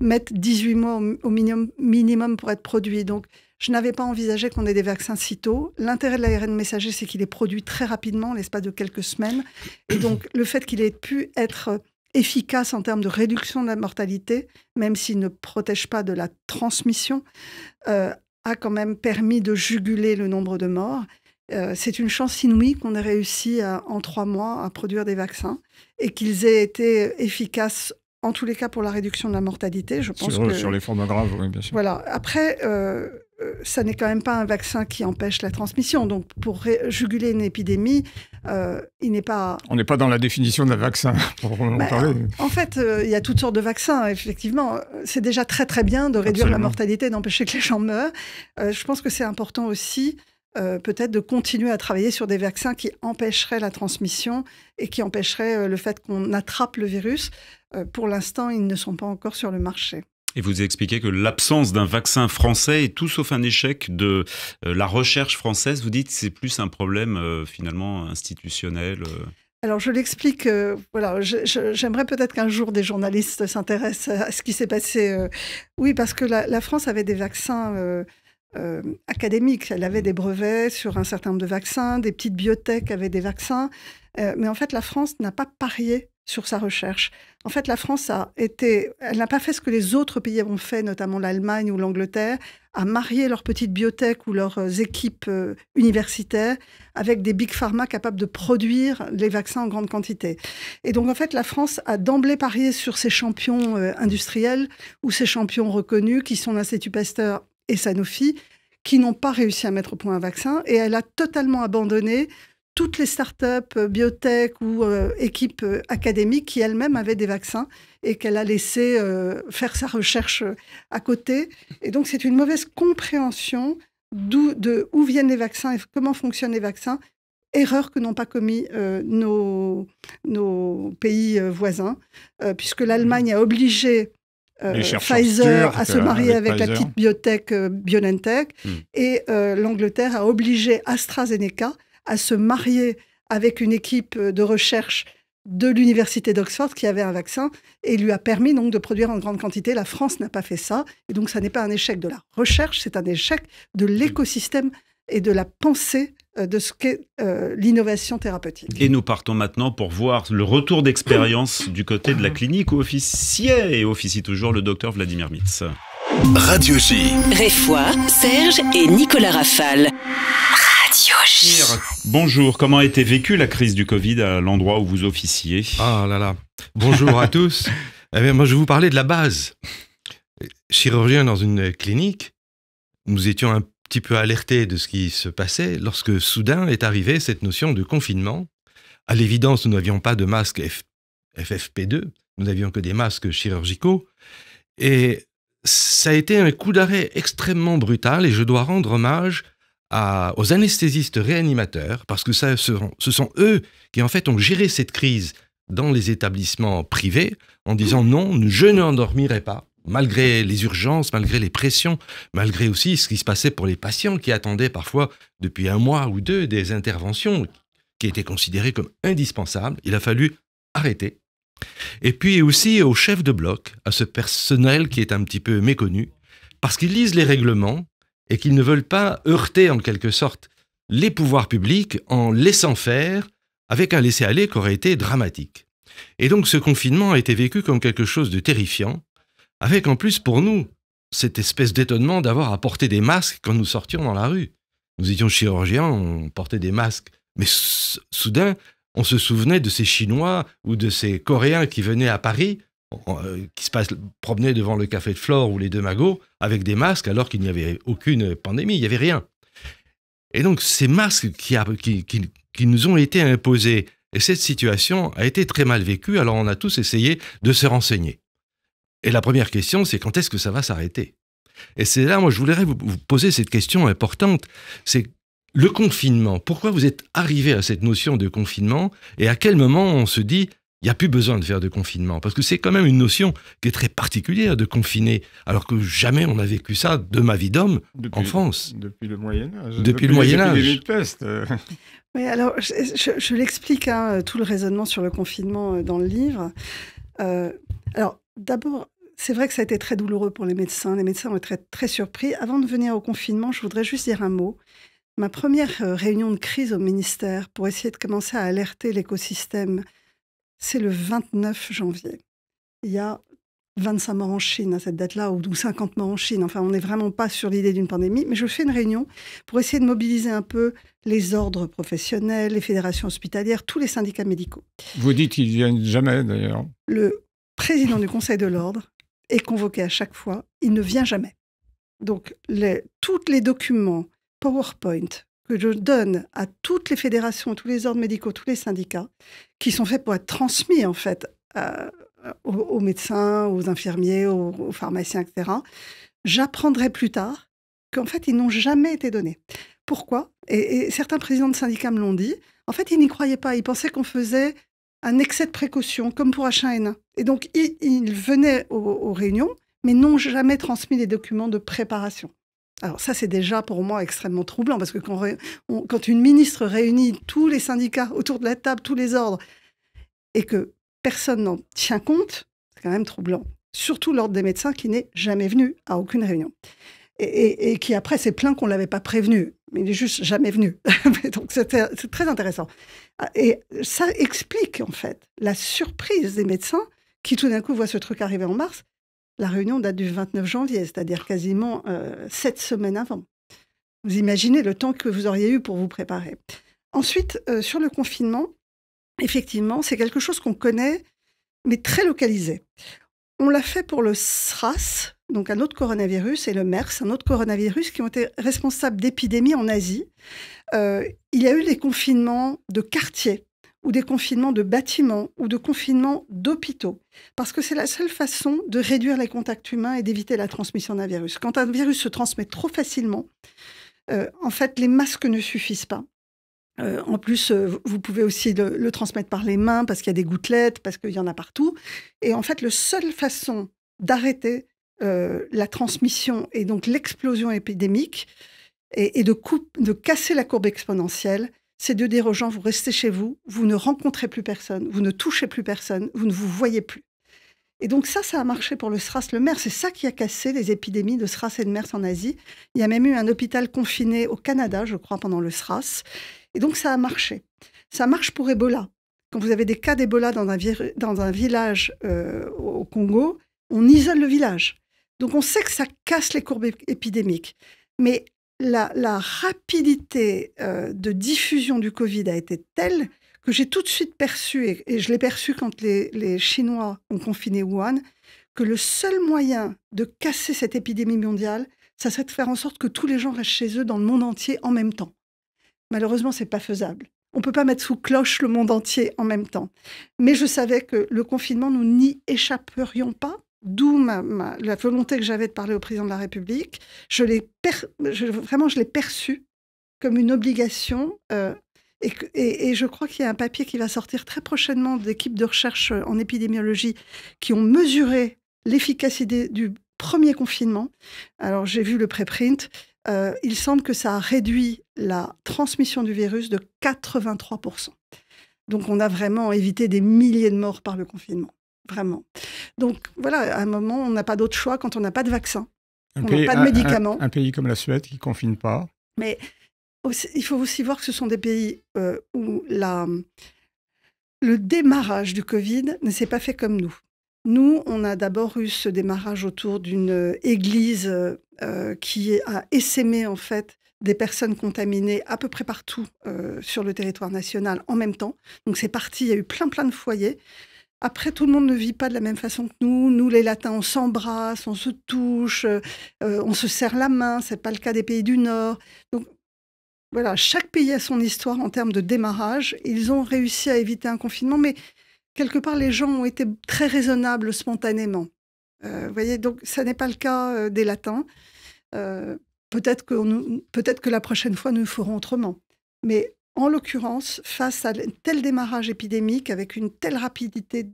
mettent 18 mois au, minimum, pour être produits. Donc, je n'avais pas envisagé qu'on ait des vaccins si tôt. L'intérêt de l'ARN messager, c'est qu'il est produit très rapidement, l'espace de quelques semaines. Et donc, le fait qu'il ait pu être efficace en termes de réduction de la mortalité, même s'il ne protège pas de la transmission, euh, a quand même permis de juguler le nombre de morts. Euh, c'est une chance inouïe qu'on ait réussi euh, en trois mois à produire des vaccins et qu'ils aient été efficaces en tous les cas pour la réduction de la mortalité. Je pense sur, que... sur les formes graves, oui, bien sûr. Voilà. Après, euh, ça n'est quand même pas un vaccin qui empêche la transmission. Donc, pour juguler une épidémie, euh, il n'est pas. On n'est pas dans la définition d'un vaccin, pour en bah, parler. En fait, euh, il y a toutes sortes de vaccins, effectivement. C'est déjà très, très bien de réduire la mortalité, d'empêcher que les gens meurent. je pense que c'est important aussi. peut-être de continuer à travailler sur des vaccins qui empêcheraient la transmission et qui empêcheraient le fait qu'on attrape le virus. pour l'instant, ils ne sont pas encore sur le marché. Et vous expliquez que l'absence d'un vaccin français est tout sauf un échec de euh, la recherche française. Vous dites que c'est plus un problème euh, finalement institutionnel. Euh. Alors je l'explique, voilà, j'aimerais peut-être qu'un jour des journalistes s'intéressent à ce qui s'est passé. oui, parce que la, France avait des vaccins. académiques. Elle avait mmh. des brevets sur un certain nombre de vaccins, des petites biotech avaient des vaccins. mais en fait, la France n'a pas parié sur sa recherche. En fait, la France a été, elle n'a pas fait ce que les autres pays ont fait, notamment l'Allemagne ou l'Angleterre, à marier leurs petites biotech ou leurs euh, équipes euh, universitaires avec des big pharma capables de produire les vaccins en grande quantité. Et donc, en fait, la France a d'emblée parié sur ses champions euh, industriels ou ses champions reconnus qui sont l'Institut Pasteur et Sanofi, qui n'ont pas réussi à mettre au point un vaccin. Et elle a totalement abandonné toutes les startups, euh, biotech ou euh, équipes euh, académiques qui elles-mêmes avaient des vaccins et qu'elle a laissé faire sa recherche à côté. Et donc, c'est une mauvaise compréhension d'où, de où viennent les vaccins et comment fonctionnent les vaccins. Erreur que n'ont pas commis nos, pays voisins, puisque l'Allemagne mmh. a obligé Pfizer à se marier avec, la petite biotech BioNTech mmh. et l'Angleterre a obligé AstraZeneca à se marier avec une équipe de recherche de l'université d'Oxford qui avait un vaccin et lui a permis donc de produire en grande quantité. La France n'a pas fait ça et donc ça n'est pas un échec de la recherche, c'est un échec de l'écosystème et de la pensée euh, de ce qu'est euh, l'innovation thérapeutique. Et nous partons maintenant pour voir le retour d'expérience du côté de la clinique où officiait et officie toujours le docteur Vladimir Mitz. Radio J. Réfois, Serge et Nicolas Raffal bonjour. Comment a été vécue la crise du Covid à l'endroit où vous officiez Ah là là. Bonjour à tous. Eh bien, moi, je vais vous parler de la base. Chirurgien dans une clinique, nous étions un petit peu alertés de ce qui se passait lorsque soudain est arrivée cette notion de confinement. À l'évidence, nous n'avions pas de masque FFP2, nous n'avions que des masques chirurgicaux. Et ça a été un coup d'arrêt extrêmement brutal et je dois rendre hommage aux anesthésistes réanimateurs, parce que ce, sont eux qui en fait ont géré cette crise dans les établissements privés en disant non, je n'endormirai pas, malgré les urgences, malgré les pressions, malgré aussi ce qui se passait pour les patients qui attendaient parfois depuis un mois ou deux des interventions qui étaient considérées comme indispensables. Il a fallu arrêter. Et puis aussi au chef de bloc, à ce personnel qui est un petit peu méconnu, parce qu'ils lisent les règlements, et qu'ils ne veulent pas heurter en quelque sorte les pouvoirs publics en laissant faire avec un laisser-aller qui aurait été dramatique. Et donc ce confinement a été vécu comme quelque chose de terrifiant, avec en plus pour nous cette espèce d'étonnement d'avoir à porter des masques quand nous sortions dans la rue. Nous étions chirurgiens, on portait des masques, mais soudain, on se souvenait de ces Chinois ou de ces Coréens qui venaient à Paris euh, qui se passe, promenaient devant le café de Flore ou les deux magots avec des masques alors qu'il n'y avait aucune pandémie, il n'y avait rien. Et donc ces masques qui, nous ont été imposés, et cette situation a été très mal vécue, alors on a tous essayé de se renseigner. Et la première question, c'est quand est-ce que ça va s'arrêter Et c'est là, moi, je voudrais vous poser cette question importante, c'est le confinement. Pourquoi vous êtes arrivé à cette notion de confinement et à quel moment on se dit il n'y a plus besoin de faire de confinement, parce que c'est quand même une notion qui est très particulière de confiner, alors que jamais on a vécu ça de ma vie d'homme en France. Depuis le Moyen Âge. Depuis, le Moyen Âge. oui, alors je, l'explique, hein, tout le raisonnement sur le confinement euh, dans le livre. Euh, alors d'abord, c'est vrai que ça a été très douloureux pour les médecins. Les médecins ont été très surpris. Avant de venir au confinement, je voudrais juste dire un mot. Ma première euh, réunion de crise au ministère pour essayer de commencer à alerter l'écosystème c'est le 29 janvier. Il y a 25 morts en Chine à cette date-là, ou 50 morts en Chine. Enfin, on n'est vraiment pas sur l'idée d'une pandémie, mais je fais une réunion pour essayer de mobiliser un peu les ordres professionnels, les fédérations hospitalières, tous les syndicats médicaux. Vous dites qu'ils viennent jamais, d'ailleurs. Le président du Conseil de l'ordre est convoqué à chaque fois. Il ne vient jamais. Donc, les, tous les documents, PowerPoint, que je donne à toutes les fédérations, tous les ordres médicaux, tous les syndicats, qui sont faits pour être transmis en fait euh, aux, médecins, aux infirmiers, aux, pharmaciens, etc. J'apprendrai plus tard qu'en fait ils n'ont jamais été donnés. Pourquoi et, certains présidents de syndicats me l'ont dit. En fait, ils n'y croyaient pas. Ils pensaient qu'on faisait un excès de précaution, comme pour H1N1. Et donc, ils, venaient aux réunions, mais n'ont jamais transmis les documents de préparation. Alors ça, c'est déjà pour moi extrêmement troublant, parce que quand, une ministre réunit tous les syndicats autour de la table, tous les ordres, et que personne n'en tient compte, c'est quand même troublant. Surtout l'ordre des médecins qui n'est jamais venu à aucune réunion. Et, qui après s'est plaint qu'on ne l'avait pas prévenu. Mais il n'est juste jamais venu. Donc c'est très intéressant. Ah, et ça explique en fait la surprise des médecins qui tout d'un coup voient ce truc arriver en mars la réunion date du 29 janvier, c'est-à-dire quasiment euh, sept semaines avant. Vous imaginez le temps que vous auriez eu pour vous préparer. Ensuite, euh, sur le confinement, effectivement, c'est quelque chose qu'on connaît, mais très localisé. On l'a fait pour le SRAS, donc un autre coronavirus, et le MERS, un autre coronavirus, qui ont été responsables d'épidémies en Asie. Euh, il y a eu des confinements de quartiers ou des confinements de bâtiments ou de confinements d'hôpitaux, parce que c'est la seule façon de réduire les contacts humains et d'éviter la transmission d'un virus. Quand un virus se transmet trop facilement, euh, en fait, les masques ne suffisent pas. Euh, en plus, euh, vous pouvez aussi le, le, transmettre par les mains parce qu'il y a des gouttelettes, parce qu'il y en a partout. Et en fait, la seule façon d'arrêter euh, la transmission et donc l'explosion épidémique et, et de, de casser la courbe exponentielle, c'est de dire aux gens, vous restez chez vous, vous ne rencontrez plus personne, vous ne touchez plus personne, vous ne vous voyez plus. Et donc ça, ça a marché pour le SRAS, le MERS. C'est ça qui a cassé les épidémies de SRAS et de MERS en Asie. Il y a même eu un hôpital confiné au Canada, je crois, pendant le SRAS. Et donc ça a marché. Ça marche pour Ebola. Quand vous avez des cas d'Ebola dans, dans, un village euh, au Congo, on isole le village. Donc on sait que ça casse les courbes épidémiques. Mais la, rapidité euh, de diffusion du Covid a été telle que j'ai tout de suite perçu, et, je l'ai perçu quand les, Chinois ont confiné Wuhan, que le seul moyen de casser cette épidémie mondiale, ça serait de faire en sorte que tous les gens restent chez eux dans le monde entier en même temps. Malheureusement, c'est pas faisable. On ne peut pas mettre sous cloche le monde entier en même temps. Mais je savais que le confinement, nous n'y échapperions pas d'où la volonté que j'avais de parler au président de la République, je l'ai vraiment je l'ai perçu comme une obligation. Euh, et, je crois qu'il y a un papier qui va sortir très prochainement d'équipes de recherche euh, en épidémiologie qui ont mesuré l'efficacité du premier confinement. Alors j'ai vu le préprint. Euh, il semble que ça a réduit la transmission du virus de 83%. Donc on a vraiment évité des milliers de morts par le confinement. Vraiment. Donc voilà, à un moment, on n'a pas d'autre choix quand on n'a pas de vaccin. on n'a pas de médicaments. Un, pays comme la Suède qui ne confine pas. Mais il faut aussi voir que ce sont des pays euh, où la, le démarrage du Covid ne s'est pas fait comme nous. Nous, on a d'abord eu ce démarrage autour d'une euh, église euh, qui a essaimé en fait des personnes contaminées à peu près partout sur le territoire national en même temps. Donc c'est parti, il y a eu plein plein de foyers. Après, tout le monde ne vit pas de la même façon que nous. Nous, les Latins, on s'embrasse, on se touche, euh, on se serre la main. Ce n'est pas le cas des pays du Nord. Donc, voilà, chaque pays a son histoire en termes de démarrage. Ils ont réussi à éviter un confinement, mais quelque part, les gens ont été très raisonnables spontanément. Euh, vous voyez, donc ce n'est pas le cas euh, des Latins. peut-être que, peut que la prochaine fois, nous ferons autrement. Mais en l'occurrence, face à un tel démarrage épidémique, avec une telle rapidité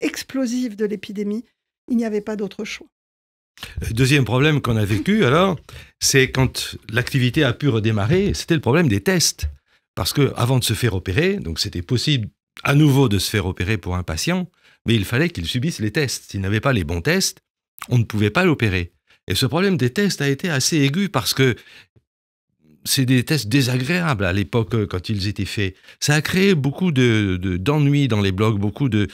explosive de l'épidémie, il n'y avait pas d'autre choix. Deuxième problème qu'on a vécu alors, c'est quand l'activité a pu redémarrer, c'était le problème des tests. Parce que avant de se faire opérer, donc c'était possible à nouveau de se faire opérer pour un patient, mais il fallait qu'il subisse les tests. S'il n'avait pas les bons tests, on ne pouvait pas l'opérer. Et ce problème des tests a été assez aigu parce que c'est des tests désagréables à l'époque euh, quand ils étaient faits. Ça a créé beaucoup d'ennuis dans les blogs, beaucoup euh,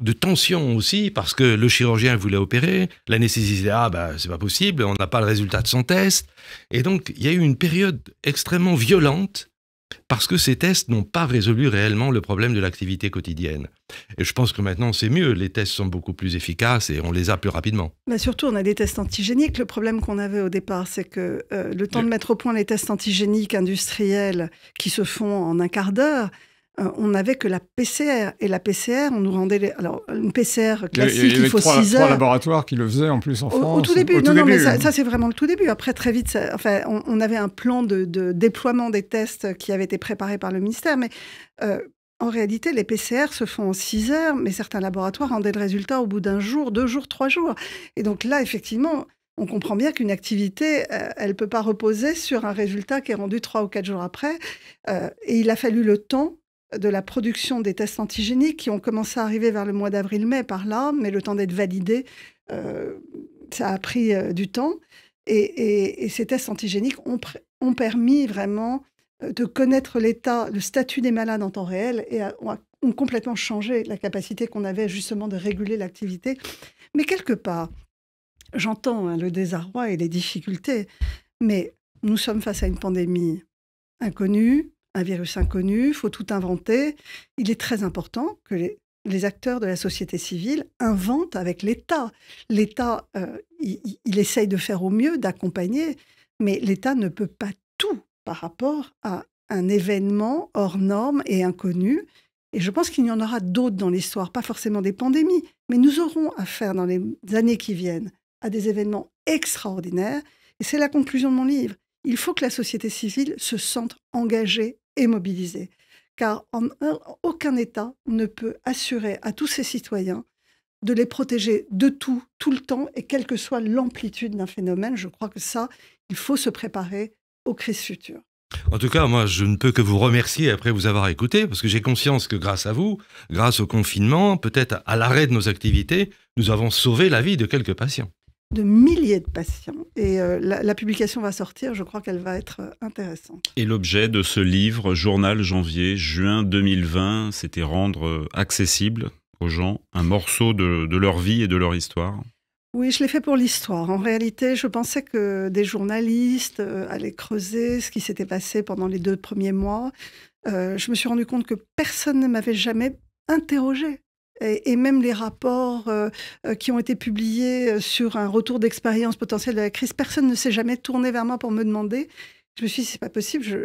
de, tensions aussi, parce que le chirurgien voulait opérer, la nécessité Ah, bah, c'est pas possible, on n'a pas le résultat de son test. Et donc, il y a eu une période extrêmement violente parce que ces tests n'ont pas résolu réellement le problème de l'activité quotidienne. Et je pense que maintenant, c'est mieux. Les tests sont beaucoup plus efficaces et on les a plus rapidement. Mais surtout, on a des tests antigéniques. Le problème qu'on avait au départ, c'est que euh, le temps de mettre au point les tests antigéniques industriels qui se font en un quart d'heure, euh, on n'avait que la PCR. Et la PCR, on nous rendait. Alors, une PCR classique, il, 6 heures... il y 6 heures. trois laboratoires qui le faisaient en plus en France. Au tout début, non, non, mais ça, c'est vraiment le tout début. Après, très vite, enfin, on, avait un plan de, déploiement des tests qui avait été préparé par le ministère. Mais euh, en réalité, les PCR se font en 6 heures, mais certains laboratoires rendaient le résultat au bout d'un jour, deux jours, trois jours. Et donc là, effectivement, on comprend bien qu'une activité, euh, elle ne peut pas reposer sur un résultat qui est rendu trois ou quatre jours après. et il a fallu le temps de la production des tests antigéniques qui ont commencé à arriver vers le mois d'avril-mai par là, mais le temps d'être validé, euh, ça a pris euh, du temps. Et, ces tests antigéniques ont, permis vraiment euh, de connaître l'état, le statut des malades en temps réel et ont complètement changé la capacité qu'on avait justement de réguler l'activité. Mais quelque part, j'entends hein, le désarroi et les difficultés, mais nous sommes face à une pandémie inconnue, un virus inconnu, il faut tout inventer. Il est très important que les, acteurs de la société civile inventent avec l'État. L'État, euh, il, essaye de faire au mieux, d'accompagner, mais l'État ne peut pas tout par rapport à un événement hors norme et inconnu. Et je pense qu'il y en aura d'autres dans l'histoire, pas forcément des pandémies, mais nous aurons affaire dans les années qui viennent à des événements extraordinaires. Et c'est la conclusion de mon livre. Il faut que la société civile se sente engagée et mobilisés. Car aucun État ne peut assurer à tous ses citoyens de les protéger de tout, tout le temps, et quelle que soit l'amplitude d'un phénomène. Je crois que ça, il faut se préparer aux crises futures. En tout cas, moi, je ne peux que vous remercier après vous avoir écouté, parce que j'ai conscience que grâce à vous, grâce au confinement, peut-être à l'arrêt de nos activités, nous avons sauvé la vie de quelques patients de milliers de patients. Et euh, la, publication va sortir, je crois qu'elle va être euh, intéressante. Et l'objet de ce livre, Journal janvier-juin 2020, c'était rendre euh, accessible aux gens un morceau de, leur vie et de leur histoire oui, je l'ai fait pour l'histoire. En réalité, je pensais que des journalistes allaient creuser ce qui s'était passé pendant les deux premiers mois. je me suis rendu compte que personne ne m'avait jamais interrogé et, même les rapports euh, euh, qui ont été publiés euh, sur un retour d'expérience potentiel de la crise, personne ne s'est jamais tourné vers moi pour me demander. Je me suis dit, c'est pas possible,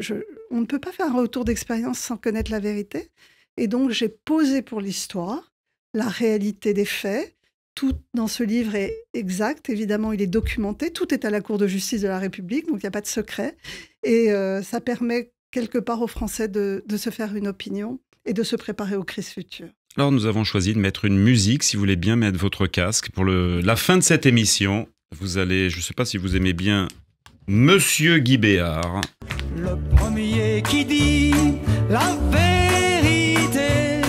on ne peut pas faire un retour d'expérience sans connaître la vérité. Et donc, j'ai posé pour l'histoire la réalité des faits. Tout dans ce livre est exact, évidemment, il est documenté. Tout est à la Cour de justice de la République, donc il n'y a pas de secret. Et ça permet quelque part aux Français de se faire une opinion et de se préparer aux crises futures. Alors nous avons choisi de mettre une musique, si vous voulez bien mettre votre casque pour le, la fin de cette émission. Vous allez, je ne sais pas si vous aimez bien Monsieur Guy Béard. Le premier qui dit la vérité,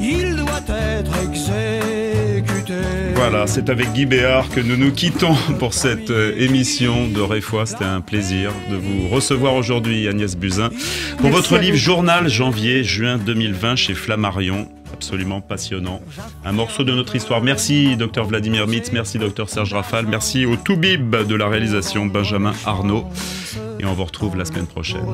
il doit être exécuté. Voilà, c'est avec Guy Béard que nous nous quittons pour cette euh, émission de Réfois. C'était un plaisir de vous recevoir aujourd'hui, Agnès buzin pour votre livre Journal janvier-juin 2020 chez Flammarion absolument passionnant. Un morceau de notre histoire. Merci docteur Vladimir Mitz, merci docteur Serge Rafal, merci au Toubib de la réalisation Benjamin Arnaud. Et on vous retrouve la semaine prochaine.